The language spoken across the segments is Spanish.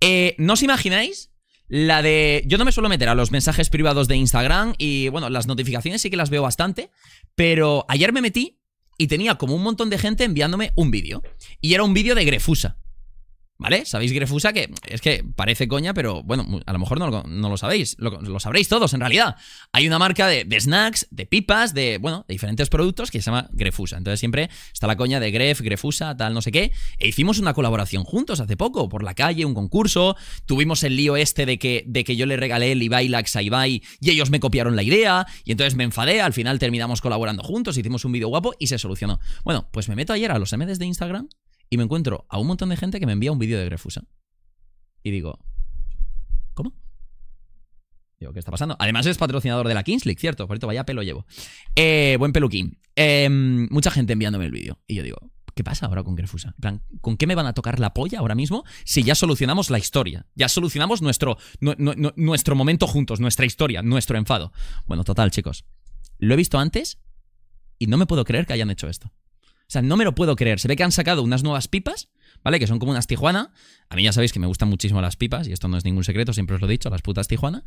Eh, ¿No os imagináis la de. Yo no me suelo meter a los mensajes privados de Instagram y, bueno, las notificaciones sí que las veo bastante. Pero ayer me metí y tenía como un montón de gente enviándome un vídeo. Y era un vídeo de Grefusa. ¿Vale? ¿Sabéis Grefusa? Que es que parece coña, pero bueno, a lo mejor no, lo sabéis. Lo, sabréis todos, en realidad. Hay una marca de, snacks, de pipas, de, bueno, de diferentes productos que se llama Grefusa. Entonces siempre está la coña de Gref, Grefusa, tal, no sé qué. E hicimos una colaboración juntos hace poco, por la calle, un concurso. Tuvimos el lío este de que, de que yo le regalé el Ibai Lax Ibai y ellos me copiaron la idea. Y entonces me enfadé. Al final terminamos colaborando juntos, hicimos un vídeo guapo y se solucionó. Bueno, pues me meto ayer a los MDs de Instagram y me encuentro a un montón de gente que me envía un vídeo de Grefusa. Y digo, ¿cómo? Digo, ¿qué está pasando? Además es patrocinador de la Kings ¿cierto? Por cierto, vaya pelo llevo. Eh, buen peluquín. Em, mucha gente enviándome el vídeo. Y yo digo, ¿qué pasa ahora con Grefusa? plan, ¿con qué me van a tocar la polla ahora mismo si ya solucionamos la historia? Ya solucionamos nuestro, nuestro momento juntos, nuestra historia, nuestro enfado. Bueno, total, chicos. Lo he visto antes y no me puedo creer que hayan hecho esto. O sea, no me lo puedo creer. Se ve que han sacado unas nuevas pipas, ¿vale? Que son como unas Tijuana. A mí ya sabéis que me gustan muchísimo las pipas, y esto no es ningún secreto, siempre os lo he dicho, las putas Tijuana.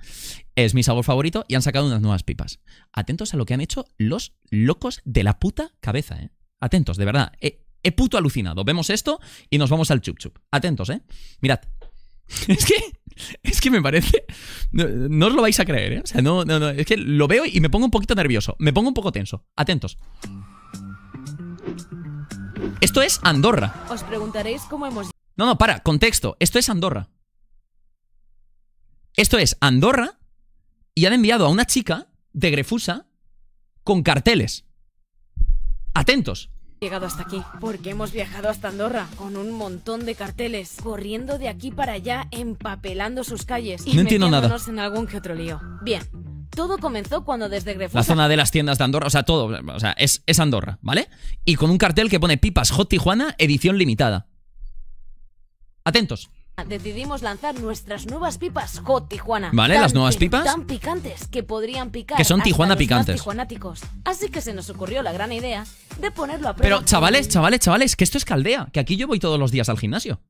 Es mi sabor favorito y han sacado unas nuevas pipas. Atentos a lo que han hecho los locos de la puta cabeza, ¿eh? Atentos, de verdad. He, puto alucinado. Vemos esto y nos vamos al chup chup. Atentos, ¿eh? Mirad. es que es que me parece. No, no, os lo vais a creer, ¿eh? O sea, no, no, no. Es que lo veo y me pongo un poquito nervioso. Me pongo un poco tenso. Atentos. Esto es Andorra. Os preguntaréis cómo hemos... No, no, para, contexto. Esto es Andorra. Esto es Andorra y han enviado a una chica de Grefusa con carteles. Atentos. Llegado hasta aquí, porque hemos viajado hasta Andorra con un montón de carteles, corriendo de aquí para allá, empapelando sus calles no entiendo nada. en algún que Bien, todo comenzó cuando desde Grefusa... La zona de las tiendas de Andorra, o sea, todo, o sea, es, Andorra, ¿vale? Y con un cartel que pone Pipas Hot Tijuana, edición limitada. Atentos. Decidimos lanzar nuestras nuevas pipas Hot Tijuana. ¿Vale? ¿Las nuevas pipas? Tan picantes que podrían picar. Que son Tijuana picantes. Tijuanáticos. Así que se nos ocurrió la gran idea de ponerlo a prueba. Pero chavales, chavales, chavales, que esto es caldea. Que aquí yo voy todos los días al gimnasio.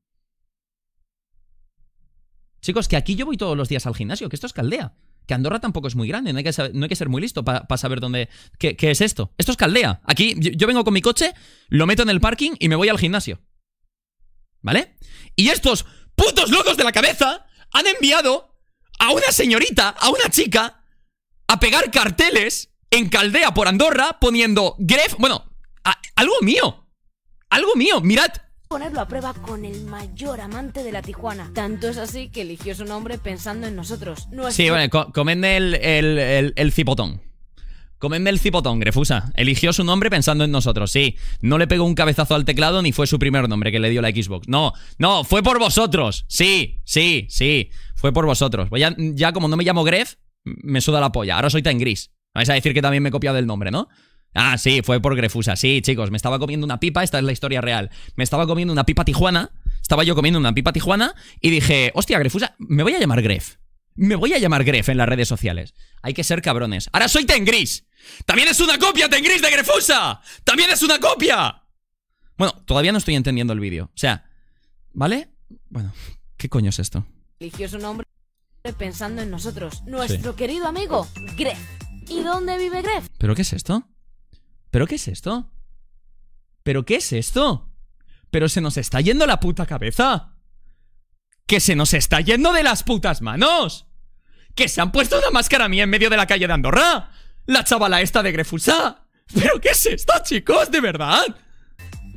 Chicos, que aquí yo voy todos los días al gimnasio. Que esto es caldea que Andorra tampoco es muy grande, no hay que, no hay que ser muy listo para saber dónde. Qué, es esto? Esto es Caldea. Aquí yo, vengo con mi coche, lo meto en el parking y me voy al gimnasio. ¿Vale? Y estos putos locos de la cabeza han enviado a una señorita, a una chica, a pegar carteles en Caldea por Andorra poniendo Gref. Bueno, algo mío. Algo mío. Mirad, ponerlo a prueba con el mayor amante de la Tijuana. Tanto es así que eligió su nombre pensando en nosotros. Sí, bueno, comedme el, cipotón. Comedme el cipotón, Grefusa. Eligió su nombre pensando en nosotros, sí. No le pegó un cabezazo al teclado ni fue su primer nombre que le dio la Xbox. No, no, fue por vosotros. Sí, sí, sí. Fue por vosotros. Pues ya, como no me llamo Gref, me suda la polla. Ahora soy tan gris. Vais a decir que también me he copiado el nombre, ¿no? Ah, sí, fue por Grefusa. Sí, chicos, me estaba comiendo una pipa, esta es la historia real. Me estaba comiendo una pipa tijuana, estaba yo comiendo una pipa tijuana y dije, hostia, Grefusa, me voy a llamar Gref. Me voy a llamar Gref en las redes sociales. Hay que ser cabrones. Ahora soy Tengris. También es una copia Tengris de Grefusa. También es una copia. Bueno, todavía no estoy entendiendo el vídeo. O sea, ¿vale? Bueno, ¿qué coño es esto? su nombre pensando en nosotros. Nuestro querido amigo, Gref. ¿Y dónde vive Gref? ¿Pero qué es esto? ¿Pero qué es esto? ¿Pero qué es esto? Pero se nos está yendo la puta cabeza. Que se nos está yendo de las putas manos. Que se han puesto una máscara mía en medio de la calle de Andorra. La chavala esta de Grefusa. ¿Pero qué es esto, chicos? ¿De verdad?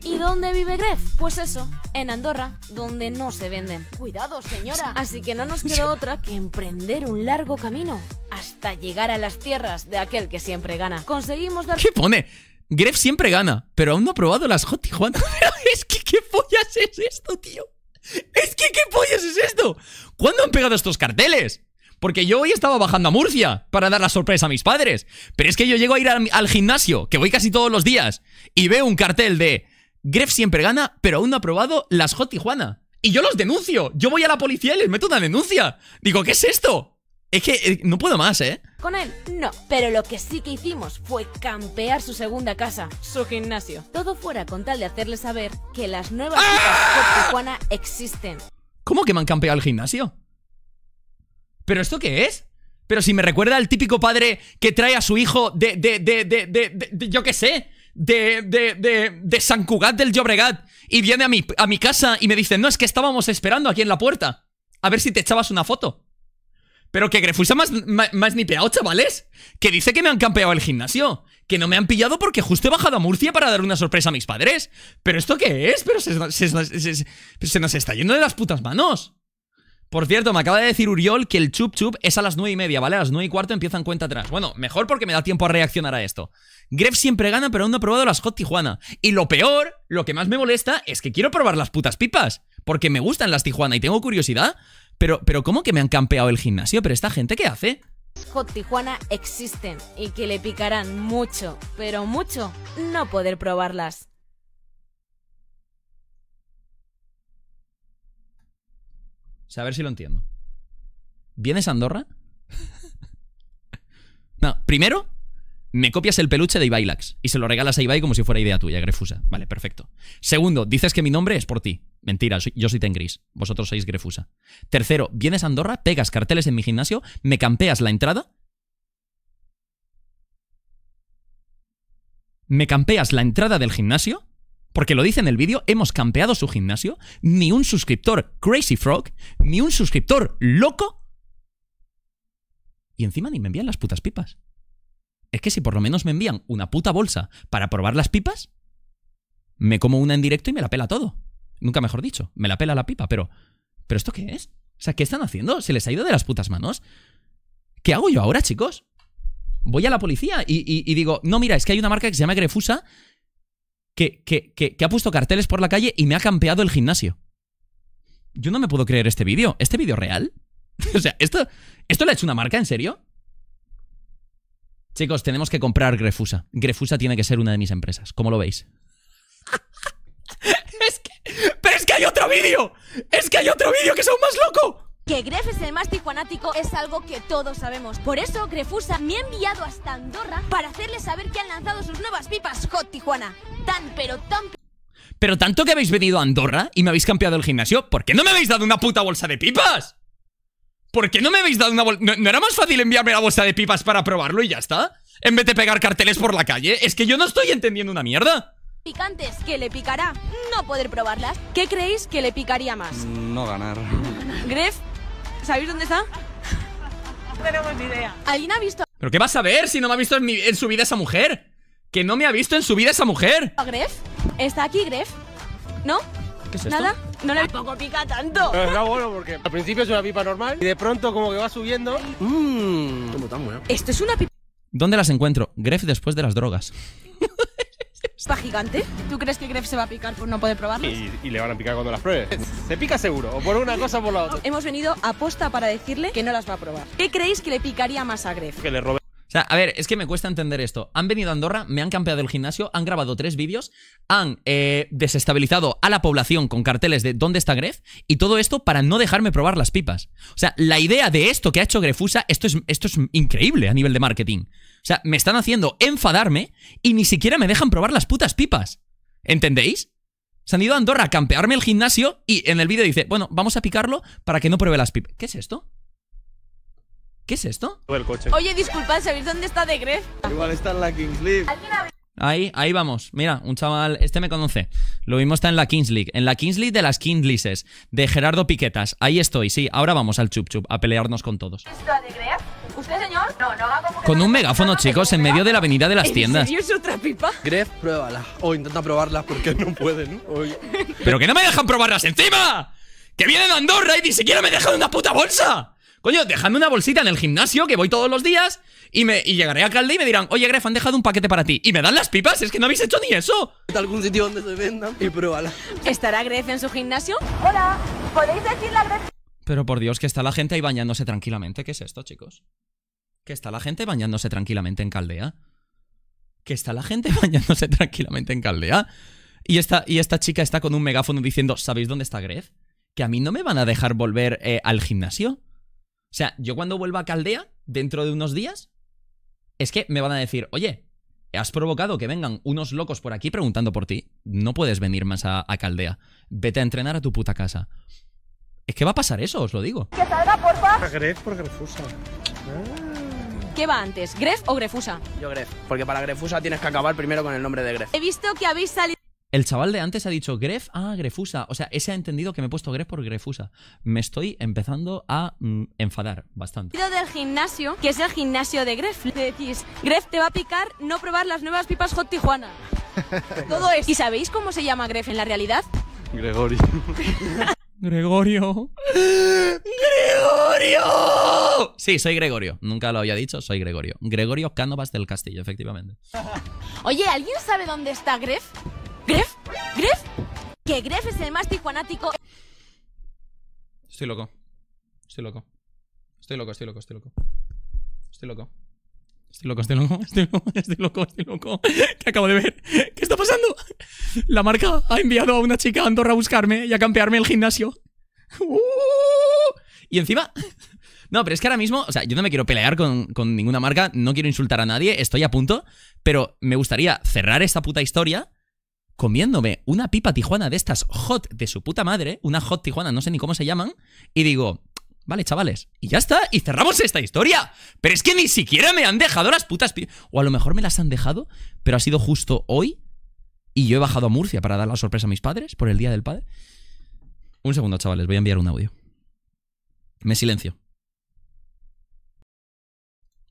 ¿Y dónde vive Gref? Pues eso, en Andorra, donde no se venden. Cuidado, señora. Así que no nos queda otra que emprender un largo camino hasta llegar a las tierras de aquel que siempre gana. Conseguimos dar... ¿Qué pone? Gref siempre gana, pero aún no ha probado las Hot Tijuana. es que qué follas es esto, tío. Es que qué follas es esto. ¿Cuándo han pegado estos carteles? Porque yo hoy estaba bajando a Murcia para dar la sorpresa a mis padres. Pero es que yo llego a ir al, gimnasio, que voy casi todos los días, y veo un cartel de Gref siempre gana, pero aún no ha probado las Hot Tijuana. Y yo los denuncio. Yo voy a la policía y les meto una denuncia. Digo, ¿qué es esto? Es que eh, no puedo más, ¿eh? Con él, no. Pero lo que sí que hicimos fue campear su segunda casa, su gimnasio. Todo fuera con tal de hacerle saber que las nuevas ¡Ah! chicas de Tijuana existen. ¿Cómo que me han campeado el gimnasio? ¿Pero esto qué es? Pero si me recuerda al típico padre que trae a su hijo de. de. de. de. de. yo qué sé. De, de, de, de San Cugat del Llobregat y viene a mi, a mi casa y me dice, no, es que estábamos esperando aquí en la puerta. A ver si te echabas una foto. Pero que Grefusa más, más, nipeado, chavales. Que dice que me han campeado el gimnasio. Que no me han pillado porque justo he bajado a Murcia para dar una sorpresa a mis padres. ¿Pero esto qué es? Pero se, se, nos está yendo de las putas manos. Por cierto, me acaba de decir Uriol que el chup chup es a las nueve y media, ¿vale? A las nueve y cuarto empiezan cuenta atrás. Bueno, mejor porque me da tiempo a reaccionar a esto. Gref siempre gana, pero aún no he probado las Hot Tijuana. Y lo peor, lo que más me molesta, es que quiero probar las putas pipas. Porque me gustan las Tijuana y tengo curiosidad. Pero, pero ¿cómo que me han campeado el gimnasio? ¿Pero esta gente qué hace? Hot Tijuana existen y que le picarán mucho, pero mucho, no poder probarlas. a ver si lo entiendo. ¿Vienes a Andorra? no, primero, me copias el peluche de Ibai y se lo regalas a Ibai como si fuera idea tuya, Grefusa. Vale, perfecto. Segundo, dices que mi nombre es por ti. Mentira, yo soy Tengris, vosotros sois Grefusa. Tercero, vienes a Andorra, pegas carteles en mi gimnasio, me campeas la entrada. Me campeas la entrada del gimnasio, porque lo dice en el vídeo, hemos campeado su gimnasio, ni un suscriptor Crazy Frog, ni un suscriptor loco. Y encima ni me envían las putas pipas. Es que si por lo menos me envían una puta bolsa para probar las pipas, me como una en directo y me la pela todo. Nunca mejor dicho. Me la pela la pipa, pero. ¿Pero esto qué es? O sea, ¿qué están haciendo? ¿Se les ha ido de las putas manos? ¿Qué hago yo ahora, chicos? Voy a la policía y, digo, no, mira, es que hay una marca que se llama Grefusa que, que, que, ha puesto carteles por la calle y me ha campeado el gimnasio. Yo no me puedo creer este vídeo. ¿Este vídeo real? o sea, ¿esto, ¿esto lo ha hecho una marca, en serio? Chicos, tenemos que comprar Grefusa. Grefusa tiene que ser una de mis empresas. ¿Cómo lo veis? que. ¡Pero es que hay otro vídeo! ¡Es que hay otro vídeo que es aún más loco! Que Gref es el más tijuanático es algo que todos sabemos. Por eso Grefusa me ha enviado hasta Andorra para hacerle saber que han lanzado sus nuevas pipas Hot Tijuana. Tan pero tan... Pero tanto que habéis venido a Andorra y me habéis campeado el gimnasio, ¿por qué no me habéis dado una puta bolsa de pipas? ¿Por qué no me habéis dado una bolsa? ¿No, era más fácil enviarme la bolsa de pipas para probarlo y ya está? En vez de pegar carteles por la calle, es que yo no estoy entendiendo una mierda picantes que le picará no poder probarlas. ¿Qué creéis que le picaría más? Mm, no ganar. Gref, ¿sabéis dónde está? No tenemos ni idea. ¿Alguien ha visto? ¿Pero qué vas a ver si no me ha visto en, su vida esa mujer? ¿Que no me ha visto en su vida esa mujer? ¿A ¿Está aquí Gref? ¿No? ¿Qué es esto? ¿Nada? No le pica tanto. Pero está bueno porque al principio es una pipa normal y de pronto como que va subiendo. Mmm. Esto es una pipa. ¿Dónde las encuentro? Gref después de las drogas. gigante? ¿Tú crees que Gref se va a picar por no poder probarlas? Y, le van a picar cuando las pruebe. Se pica seguro, o por una cosa o por la otra. Hemos venido a posta para decirle que no las va a probar. ¿Qué creéis que le picaría más a Gref? Que le robe o sea, a ver, es que me cuesta entender esto. Han venido a Andorra, me han campeado el gimnasio, han grabado tres vídeos, han eh, desestabilizado a la población con carteles de ¿dónde está Gref? Y todo esto para no dejarme probar las pipas. O sea, la idea de esto que ha hecho Grefusa, esto es, esto es increíble a nivel de marketing. O sea, me están haciendo enfadarme y ni siquiera me dejan probar las putas pipas. ¿Entendéis? Se han ido a Andorra a campearme el gimnasio y en el vídeo dice, bueno, vamos a picarlo para que no pruebe las pipas. ¿Qué es esto? ¿Qué es esto? El coche. Oye, disculpad, ¿sabéis dónde está The Gref? Igual está en la Kings League. Ahí, ahí vamos. Mira, un chaval, este me conoce. Lo mismo está en la Kings League. En la Kings League de las Leases, de Gerardo Piquetas. Ahí estoy, sí. Ahora vamos al Chup Chup, a pelearnos con todos. ¿Usted, señor? No, no haga como Con un megáfono, chicos, en medio de la avenida de las tiendas. serio es otra pipa? Gref, pruébala. O intenta probarla porque no pueden, ¿no? ¡Pero que no me dejan probarlas encima! ¡Que vienen de Andorra y ni siquiera me dejan una puta bolsa! Coño, dejadme una bolsita en el gimnasio que voy todos los días y, me, llegaré a Caldea y me dirán, oye Gref, han dejado un paquete para ti. Y me dan las pipas, es que no habéis hecho ni eso. Algún sitio donde se y ¿Estará Gref en su gimnasio? Hola, ¿podéis decirle a Gref? Pero por Dios, que está la gente ahí bañándose tranquilamente. ¿Qué es esto, chicos? Que está la gente bañándose tranquilamente en Caldea. Que está la gente bañándose tranquilamente en Caldea. Y esta, y esta chica está con un megáfono diciendo, ¿sabéis dónde está Gref? Que a mí no me van a dejar volver eh, al gimnasio. O sea, yo cuando vuelva a Caldea, dentro de unos días, es que me van a decir, oye, has provocado que vengan unos locos por aquí preguntando por ti. No puedes venir más a, Caldea. Vete a entrenar a tu puta casa. Es que va a pasar eso, os lo digo. Que salga, A Gref por Grefusa. Ah. ¿Qué va antes, Gref o Grefusa? Yo Gref, porque para Grefusa tienes que acabar primero con el nombre de Gref. He visto que habéis salido... El chaval de antes ha dicho Gref, ah, Grefusa. O sea, ese ha entendido que me he puesto Gref por Grefusa. Me estoy empezando a mm, enfadar bastante. del gimnasio, que es el gimnasio de Gref. Le decís, Gref te va a picar no probar las nuevas pipas Hot Tijuana. Todo es. ¿Y sabéis cómo se llama Gref en la realidad? Gregorio. Gregorio. ¡Gregorio! Sí, soy Gregorio. Nunca lo había dicho, soy Gregorio. Gregorio Cánovas del Castillo, efectivamente. Oye, ¿alguien sabe dónde está Gref? ¿Gref? ¿Gref? Que Gref es el más tijuanático. Estoy loco. Estoy loco. Estoy loco, estoy loco, estoy loco. Estoy loco. Estoy loco, estoy loco, estoy loco, estoy loco, estoy loco. ¿Qué acabo de ver? ¿Qué está pasando? La marca ha enviado a una chica a Andorra a buscarme y a campearme el gimnasio. ¡Uh! y encima. No, pero es que ahora mismo, o sea, yo no me quiero pelear con, con ninguna marca, no quiero insultar a nadie, estoy a punto, pero me gustaría cerrar esta puta historia comiéndome una pipa tijuana de estas hot de su puta madre, una hot tijuana, no sé ni cómo se llaman, y digo, Vale, chavales. Y ya está. Y cerramos esta historia. Pero es que ni siquiera me han dejado las putas... O a lo mejor me las han dejado, pero ha sido justo hoy. Y yo he bajado a Murcia para dar la sorpresa a mis padres por el Día del Padre. Un segundo, chavales. Voy a enviar un audio. Me silencio.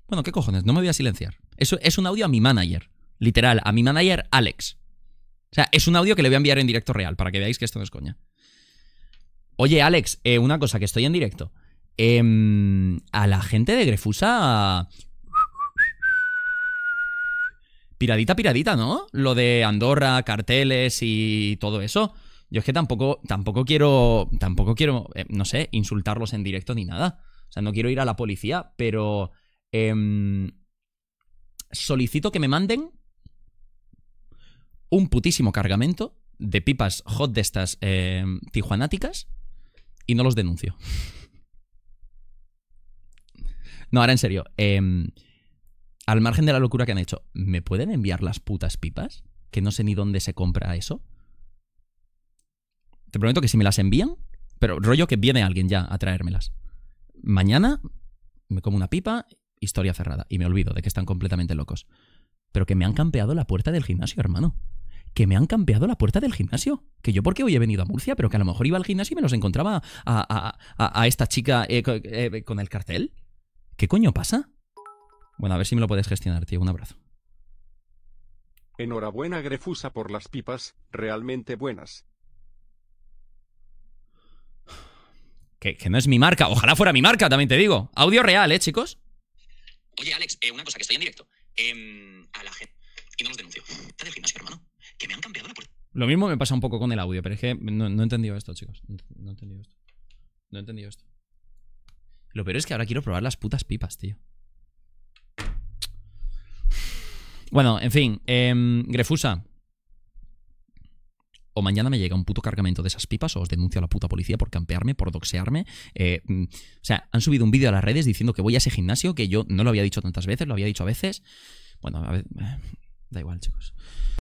Bueno, ¿qué cojones? No me voy a silenciar. Eso es un audio a mi manager. Literal, a mi manager Alex. O sea, es un audio que le voy a enviar en directo real, para que veáis que esto no es coña. Oye, Alex, eh, una cosa, que estoy en directo. Em, a la gente de Grefusa... Piradita, piradita, ¿no? Lo de Andorra, carteles y todo eso. Yo es que tampoco, tampoco quiero, tampoco quiero, eh, no sé, insultarlos en directo ni nada. O sea, no quiero ir a la policía, pero em, solicito que me manden un putísimo cargamento de pipas hot de estas eh, tijuanáticas y no los denuncio. No, ahora en serio. Em, al margen de la locura que han hecho, ¿me pueden enviar las putas pipas? Que no sé ni dónde se compra eso. Te prometo que si me las envían, pero rollo que viene alguien ya a traérmelas. Mañana me como una pipa, historia cerrada, y me olvido de que están completamente locos. Pero que me han campeado la puerta del gimnasio, hermano que me han cambiado la puerta del gimnasio. Que yo porque hoy he venido a Murcia, pero que a lo mejor iba al gimnasio y me los encontraba a, esta chica eh, eh, con, el cartel. ¿Qué coño pasa? Bueno, a ver si me lo puedes gestionar, tío. Un abrazo. Enhorabuena, Grefusa, por las pipas, realmente buenas. Que, no es mi marca. Ojalá fuera mi marca, también te digo. Audio real, ¿eh, chicos? Oye, Alex, eh, una cosa, que estoy en directo. Em, a la gente... Y no los denuncio. Está del gimnasio, hermano que me han cambiado la Lo mismo me pasa un poco con el audio, pero es que no, he entendido esto, chicos. No, he entendido esto. No he entendido esto. Lo peor es que ahora quiero probar las putas pipas, tío. Bueno, en fin, em, Grefusa. O mañana me llega un puto cargamento de esas pipas o os denuncio a la puta policía por campearme, por doxearme. Eh, mm, o sea, han subido un vídeo a las redes diciendo que voy a ese gimnasio, que yo no lo había dicho tantas veces, lo había dicho a veces. Bueno, a ver, eh, da igual, chicos.